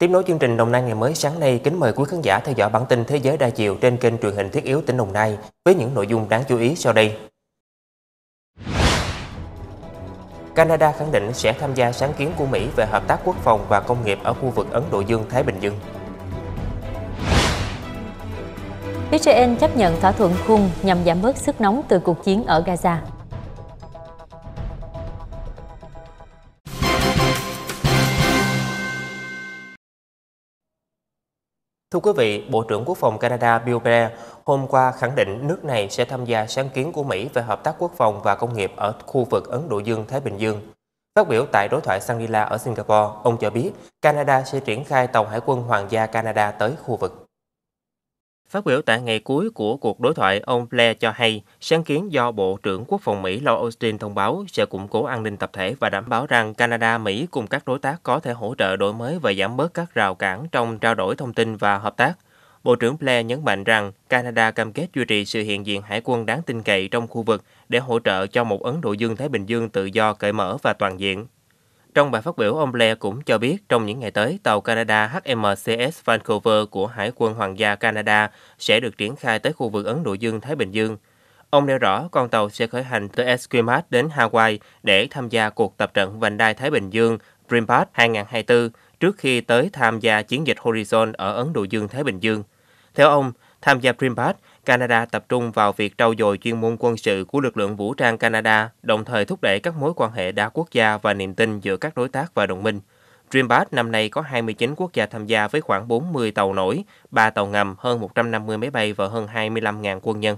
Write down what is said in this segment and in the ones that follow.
Tiếp nối chương trình Đồng Nai ngày mới sáng nay, kính mời quý khán giả theo dõi bản tin thế giới đa chiều trên kênh truyền hình Thiết yếu tỉnh Đồng Nai với những nội dung đáng chú ý sau đây. Canada khẳng định sẽ tham gia sáng kiến của Mỹ về hợp tác quốc phòng và công nghiệp ở khu vực Ấn Độ Dương-Thái Bình Dương. Israel chấp nhận thỏa thuận khung nhằm giảm bớt sức nóng từ cuộc chiến ở Gaza. Thưa quý vị, Bộ trưởng Quốc phòng Canada Bill Blair hôm qua khẳng định nước này sẽ tham gia sáng kiến của Mỹ về hợp tác quốc phòng và công nghiệp ở khu vực Ấn Độ Dương-Thái Bình Dương. Phát biểu tại đối thoại sandila ở Singapore, ông cho biết Canada sẽ triển khai tàu hải quân Hoàng gia Canada tới khu vực. Phát biểu tại ngày cuối của cuộc đối thoại, ông Blair cho hay sáng kiến do Bộ trưởng Quốc phòng Mỹ Lloyd Austin thông báo sẽ củng cố an ninh tập thể và đảm bảo rằng Canada, Mỹ cùng các đối tác có thể hỗ trợ đổi mới và giảm bớt các rào cản trong trao đổi thông tin và hợp tác. Bộ trưởng Blair nhấn mạnh rằng Canada cam kết duy trì sự hiện diện hải quân đáng tin cậy trong khu vực để hỗ trợ cho một Ấn Độ Dương-Thái Bình Dương tự do, cởi mở và toàn diện. Trong bài phát biểu, ông Blair cũng cho biết trong những ngày tới, tàu Canada HMCS Vancouver của Hải quân Hoàng gia Canada sẽ được triển khai tới khu vực Ấn Độ Dương-Thái Bình Dương. Ông nêu rõ con tàu sẽ khởi hành từ Esquimalt đến Hawaii để tham gia cuộc tập trận vành đai Thái Bình Dương Dreampad 2024 trước khi tới tham gia chiến dịch Horizon ở Ấn Độ Dương-Thái Bình Dương. Theo ông, tham gia Dreampad Canada tập trung vào việc trau dồi chuyên môn quân sự của lực lượng vũ trang Canada, đồng thời thúc đẩy các mối quan hệ đa quốc gia và niềm tin giữa các đối tác và đồng minh. Dreambat năm nay có 29 quốc gia tham gia với khoảng 40 tàu nổi, 3 tàu ngầm, hơn 150 máy bay và hơn 25.000 quân nhân.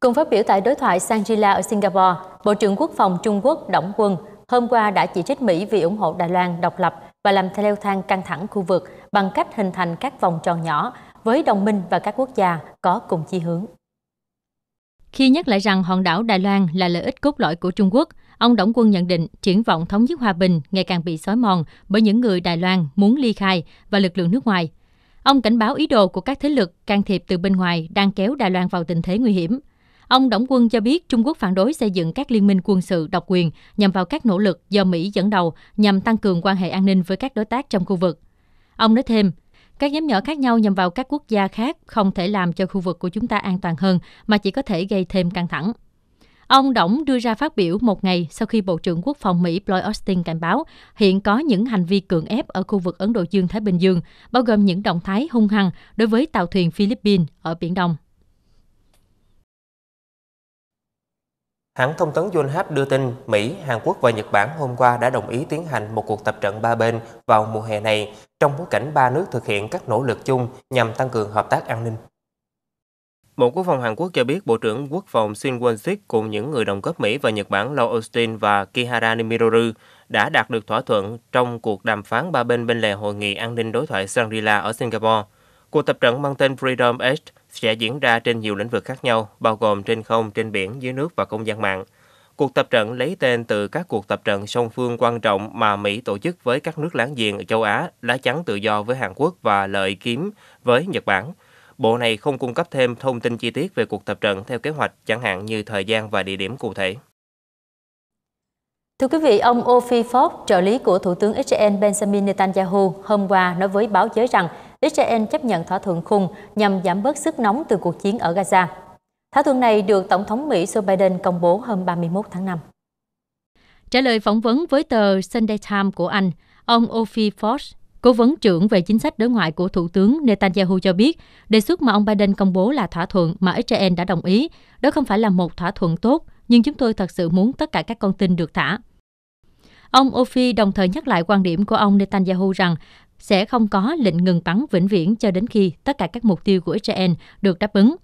Cùng phát biểu tại đối thoại Shangri-La ở Singapore, Bộ trưởng Quốc phòng Trung Quốc Đổng Quân hôm qua đã chỉ trích Mỹ vì ủng hộ Đài Loan độc lập và làm leo thang căng thẳng khu vực bằng cách hình thành các vòng tròn nhỏ với đồng minh và các quốc gia có cùng chi hướng. Khi nhắc lại rằng hòn đảo Đài Loan là lợi ích cốt lõi của Trung Quốc, ông Đổng Quân nhận định triển vọng thống nhất hòa bình ngày càng bị xói mòn bởi những người Đài Loan muốn ly khai và lực lượng nước ngoài. Ông cảnh báo ý đồ của các thế lực can thiệp từ bên ngoài đang kéo Đài Loan vào tình thế nguy hiểm. Ông Đổng Quân cho biết Trung Quốc phản đối xây dựng các liên minh quân sự độc quyền nhằm vào các nỗ lực do Mỹ dẫn đầu nhằm tăng cường quan hệ an ninh với các đối tác trong khu vực. Ông nói thêm, các nhóm nhỏ khác nhau nhằm vào các quốc gia khác không thể làm cho khu vực của chúng ta an toàn hơn mà chỉ có thể gây thêm căng thẳng. Ông Đổng đưa ra phát biểu một ngày sau khi Bộ trưởng Quốc phòng Mỹ Lloyd Austin cảnh báo hiện có những hành vi cưỡng ép ở khu vực Ấn Độ Dương-Thái Bình Dương, bao gồm những động thái hung hăng đối với tàu thuyền Philippines ở Biển Đông. Hãng thông tấn Yonhap đưa tin Mỹ, Hàn Quốc và Nhật Bản hôm qua đã đồng ý tiến hành một cuộc tập trận ba bên vào mùa hè này trong bối cảnh ba nước thực hiện các nỗ lực chung nhằm tăng cường hợp tác an ninh. Bộ Quốc phòng Hàn Quốc cho biết Bộ trưởng Quốc phòng Shin Won-sik cùng những người đồng cấp Mỹ và Nhật Bản Lloyd Austin và Kihara Nimiroru đã đạt được thỏa thuận trong cuộc đàm phán ba bên bên lề hội nghị an ninh đối thoại Shangri-La ở Singapore. Cuộc tập trận mang tên Freedom Edge sẽ diễn ra trên nhiều lĩnh vực khác nhau, bao gồm trên không, trên biển, dưới nước và không gian mạng. Cuộc tập trận lấy tên từ các cuộc tập trận song phương quan trọng mà Mỹ tổ chức với các nước láng giềng ở châu Á, lá chắn tự do với Hàn Quốc và lợi kiếm với Nhật Bản. Bộ này không cung cấp thêm thông tin chi tiết về cuộc tập trận theo kế hoạch, chẳng hạn như thời gian và địa điểm cụ thể. Thưa quý vị, ông Ophi Ford, trợ lý của Thủ tướng Israel Benjamin Netanyahu, hôm qua nói với báo giới rằng Israel chấp nhận thỏa thuận khung nhằm giảm bớt sức nóng từ cuộc chiến ở Gaza. Thỏa thuận này được Tổng thống Mỹ Joe Biden công bố hôm 31 tháng 5. Trả lời phỏng vấn với tờ Sunday Times của Anh, ông Ophi Fox, cố vấn trưởng về chính sách đối ngoại của Thủ tướng Netanyahu cho biết, đề xuất mà ông Biden công bố là thỏa thuận mà Israel đã đồng ý. Đó không phải là một thỏa thuận tốt, nhưng chúng tôi thật sự muốn tất cả các con tin được thả. Ông Ophi đồng thời nhắc lại quan điểm của ông Netanyahu rằng sẽ không có lệnh ngừng bắn vĩnh viễn cho đến khi tất cả các mục tiêu của Israel được đáp ứng.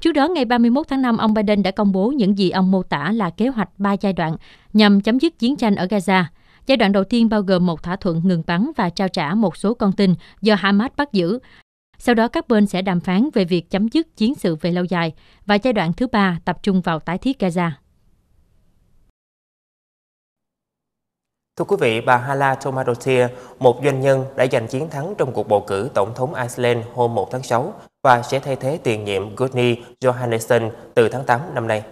Trước đó, ngày 31 tháng 5, ông Biden đã công bố những gì ông mô tả là kế hoạch ba giai đoạn nhằm chấm dứt chiến tranh ở Gaza. Giai đoạn đầu tiên bao gồm một thỏa thuận ngừng bắn và trao trả một số con tin do Hamas bắt giữ. Sau đó các bên sẽ đàm phán về việc chấm dứt chiến sự về lâu dài và giai đoạn thứ ba tập trung vào tái thiết Gaza. Thưa quý vị, bà Hala Tomarotia, một doanh nhân đã giành chiến thắng trong cuộc bầu cử tổng thống Iceland hôm 1 tháng 6 và sẽ thay thế tiền nhiệm Gudni Johannesson từ tháng 8 năm nay.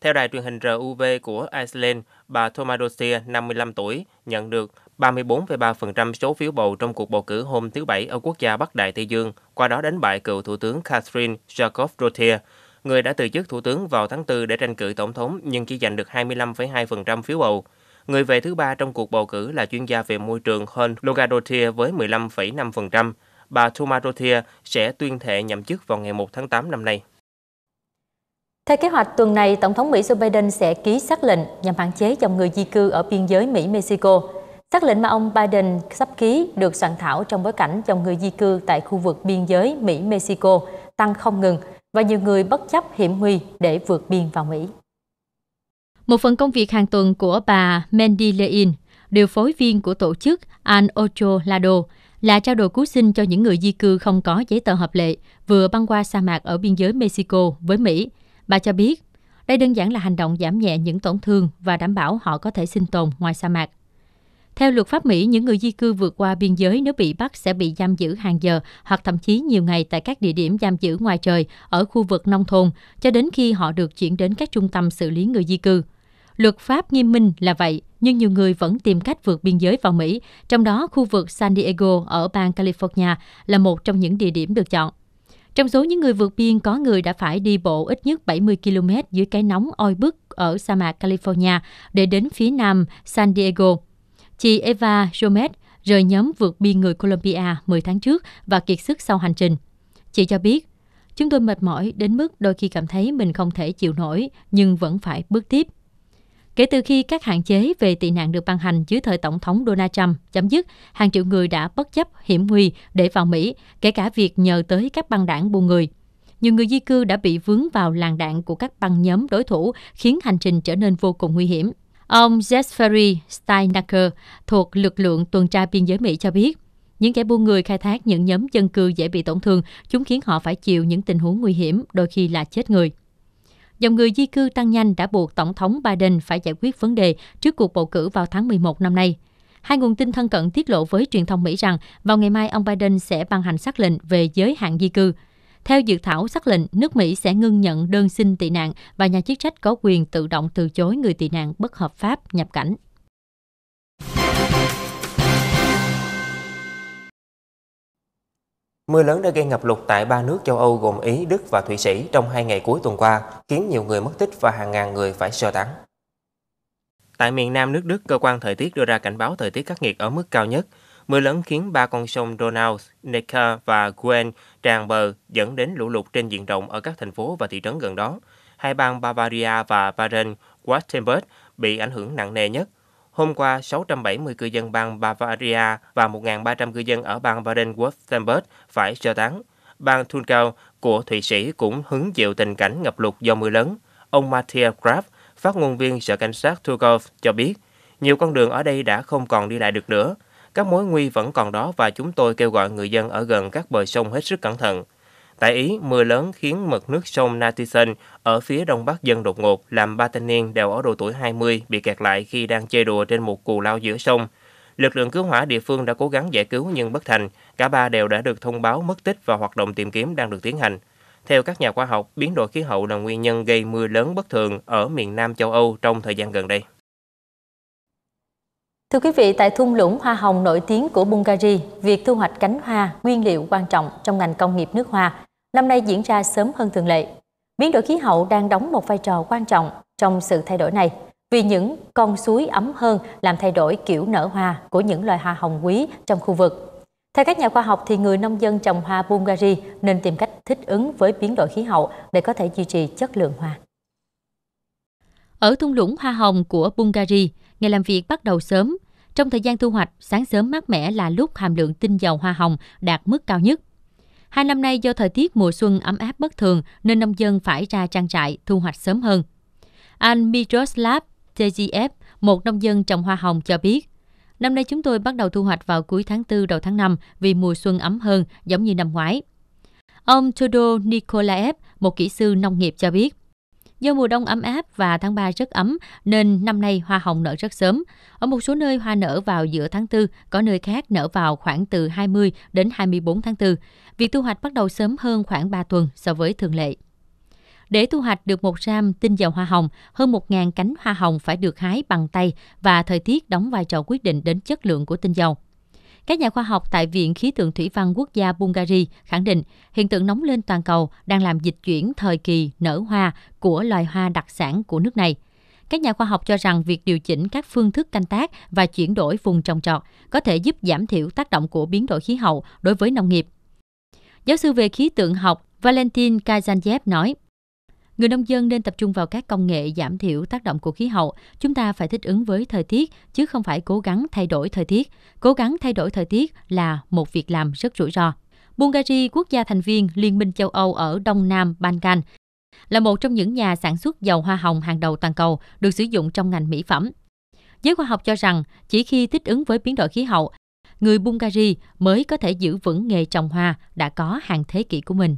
Theo đài truyền hình RUV của Iceland, bà Tomarotia, 55 tuổi, nhận được 34,3% số phiếu bầu trong cuộc bầu cử hôm thứ Bảy ở quốc gia Bắc Đại Tây Dương, qua đó đánh bại cựu Thủ tướng Catherine Jacob Rotia, người đã từ chức Thủ tướng vào tháng 4 để tranh cử Tổng thống nhưng chỉ giành được 25,2% phiếu bầu. Người về thứ ba trong cuộc bầu cử là chuyên gia về môi trường hơn Logadotia với 15,5%. Bà Tomadotia sẽ tuyên thệ nhậm chức vào ngày 1 tháng 8 năm nay. Theo kế hoạch, tuần này, Tổng thống Mỹ Joe Biden sẽ ký xác lệnh nhằm hạn chế dòng người di cư ở biên giới Mỹ-Mexico. Xác lệnh mà ông Biden sắp ký được soạn thảo trong bối cảnh dòng người di cư tại khu vực biên giới Mỹ-Mexico tăng không ngừng và nhiều người bất chấp hiểm nguy để vượt biên vào Mỹ. Một phần công việc hàng tuần của bà Mendelein, điều phối viên của tổ chức An Ocho Lado, là trao đổi cứu sinh cho những người di cư không có giấy tờ hợp lệ vừa băng qua sa mạc ở biên giới Mexico với Mỹ. Bà cho biết, đây đơn giản là hành động giảm nhẹ những tổn thương và đảm bảo họ có thể sinh tồn ngoài sa mạc. Theo luật pháp Mỹ, những người di cư vượt qua biên giới nếu bị bắt sẽ bị giam giữ hàng giờ hoặc thậm chí nhiều ngày tại các địa điểm giam giữ ngoài trời ở khu vực nông thôn cho đến khi họ được chuyển đến các trung tâm xử lý người di cư. Luật pháp nghiêm minh là vậy, nhưng nhiều người vẫn tìm cách vượt biên giới vào Mỹ, trong đó khu vực San Diego ở bang California là một trong những địa điểm được chọn. Trong số những người vượt biên có người đã phải đi bộ ít nhất 70 km dưới cái nóng oi bức ở sa mạc California để đến phía nam San Diego – Chị Eva Gomez rời nhóm vượt biên người Colombia 10 tháng trước và kiệt sức sau hành trình. Chị cho biết, chúng tôi mệt mỏi đến mức đôi khi cảm thấy mình không thể chịu nổi nhưng vẫn phải bước tiếp. Kể từ khi các hạn chế về tị nạn được ban hành dưới thời Tổng thống Donald Trump chấm dứt, hàng triệu người đã bất chấp hiểm nguy để vào Mỹ, kể cả việc nhờ tới các băng đảng buôn người. Nhiều người di cư đã bị vướng vào làng đạn của các băng nhóm đối thủ, khiến hành trình trở nên vô cùng nguy hiểm. Ông Jeffrey Steinacker thuộc lực lượng tuần tra biên giới Mỹ cho biết, những kẻ buôn người khai thác những nhóm dân cư dễ bị tổn thương, chúng khiến họ phải chịu những tình huống nguy hiểm, đôi khi là chết người. Dòng người di cư tăng nhanh đã buộc Tổng thống Biden phải giải quyết vấn đề trước cuộc bầu cử vào tháng 11 năm nay. Hai nguồn tin thân cận tiết lộ với truyền thông Mỹ rằng vào ngày mai ông Biden sẽ ban hành xác lệnh về giới hạn di cư – theo dự thảo xác lệnh, nước Mỹ sẽ ngưng nhận đơn xin tị nạn và nhà chức trách có quyền tự động từ chối người tị nạn bất hợp pháp nhập cảnh. Mưa lớn đã gây ngập lụt tại ba nước châu Âu gồm Ý, Đức và Thụy Sĩ trong hai ngày cuối tuần qua, khiến nhiều người mất tích và hàng ngàn người phải sơ tán. Tại miền nam nước Đức, cơ quan thời tiết đưa ra cảnh báo thời tiết khắc nghiệt ở mức cao nhất. Mưa lớn khiến ba con sông Donau, Neckar và Gwen tràn bờ dẫn đến lũ lụt trên diện rộng ở các thành phố và thị trấn gần đó. Hai bang Bavaria và Baden-Württemberg bị ảnh hưởng nặng nề nhất. Hôm qua, 670 cư dân bang Bavaria và 1.300 cư dân ở bang Baden-Württemberg phải sơ tán. Bang Thurgau của Thụy Sĩ cũng hứng chịu tình cảnh ngập lụt do mưa lớn. Ông Matthias Graf, phát ngôn viên Sở Cảnh sát Thurgau cho biết, nhiều con đường ở đây đã không còn đi lại được nữa các mối nguy vẫn còn đó và chúng tôi kêu gọi người dân ở gần các bờ sông hết sức cẩn thận. Tại Ý, mưa lớn khiến mực nước sông Natison ở phía đông bắc dân đột ngột, làm ba thanh niên đều ở độ tuổi 20 bị kẹt lại khi đang chơi đùa trên một cù lao giữa sông. Lực lượng cứu hỏa địa phương đã cố gắng giải cứu nhưng bất thành, cả ba đều đã được thông báo mất tích và hoạt động tìm kiếm đang được tiến hành. Theo các nhà khoa học, biến đổi khí hậu là nguyên nhân gây mưa lớn bất thường ở miền Nam châu Âu trong thời gian gần đây. Thưa quý vị, tại thung lũng hoa hồng nổi tiếng của Bulgaria việc thu hoạch cánh hoa, nguyên liệu quan trọng trong ngành công nghiệp nước hoa, năm nay diễn ra sớm hơn thường lệ. Biến đổi khí hậu đang đóng một vai trò quan trọng trong sự thay đổi này, vì những con suối ấm hơn làm thay đổi kiểu nở hoa của những loài hoa hồng quý trong khu vực. Theo các nhà khoa học thì người nông dân trồng hoa Bulgaria nên tìm cách thích ứng với biến đổi khí hậu để có thể duy trì chất lượng hoa. Ở thung lũng Hoa Hồng của Bulgaria, ngày làm việc bắt đầu sớm. Trong thời gian thu hoạch, sáng sớm mát mẻ là lúc hàm lượng tinh dầu hoa hồng đạt mức cao nhất. Hai năm nay do thời tiết mùa xuân ấm áp bất thường nên nông dân phải ra trang trại thu hoạch sớm hơn. Anh Miroslav TGF, một nông dân trồng hoa hồng cho biết, Năm nay chúng tôi bắt đầu thu hoạch vào cuối tháng 4 đầu tháng 5 vì mùa xuân ấm hơn giống như năm ngoái. Ông Todor Nikolaev, một kỹ sư nông nghiệp cho biết, Do mùa đông ấm áp và tháng 3 rất ấm nên năm nay hoa hồng nở rất sớm. Ở một số nơi hoa nở vào giữa tháng 4, có nơi khác nở vào khoảng từ 20 đến 24 tháng 4. Việc thu hoạch bắt đầu sớm hơn khoảng 3 tuần so với thường lệ. Để thu hoạch được một ram tinh dầu hoa hồng, hơn 1.000 cánh hoa hồng phải được hái bằng tay và thời tiết đóng vai trò quyết định đến chất lượng của tinh dầu. Các nhà khoa học tại Viện Khí tượng Thủy văn Quốc gia Bulgaria khẳng định hiện tượng nóng lên toàn cầu đang làm dịch chuyển thời kỳ nở hoa của loài hoa đặc sản của nước này. Các nhà khoa học cho rằng việc điều chỉnh các phương thức canh tác và chuyển đổi vùng trồng trọt có thể giúp giảm thiểu tác động của biến đổi khí hậu đối với nông nghiệp. Giáo sư về khí tượng học Valentin Kazanjev nói, Người nông dân nên tập trung vào các công nghệ giảm thiểu tác động của khí hậu. Chúng ta phải thích ứng với thời tiết, chứ không phải cố gắng thay đổi thời tiết. Cố gắng thay đổi thời tiết là một việc làm rất rủi ro. Bulgaria, quốc gia thành viên Liên minh châu Âu ở Đông Nam Balkan, là một trong những nhà sản xuất dầu hoa hồng hàng đầu toàn cầu được sử dụng trong ngành mỹ phẩm. Giới khoa học cho rằng chỉ khi thích ứng với biến đổi khí hậu, người Bulgaria mới có thể giữ vững nghề trồng hoa đã có hàng thế kỷ của mình.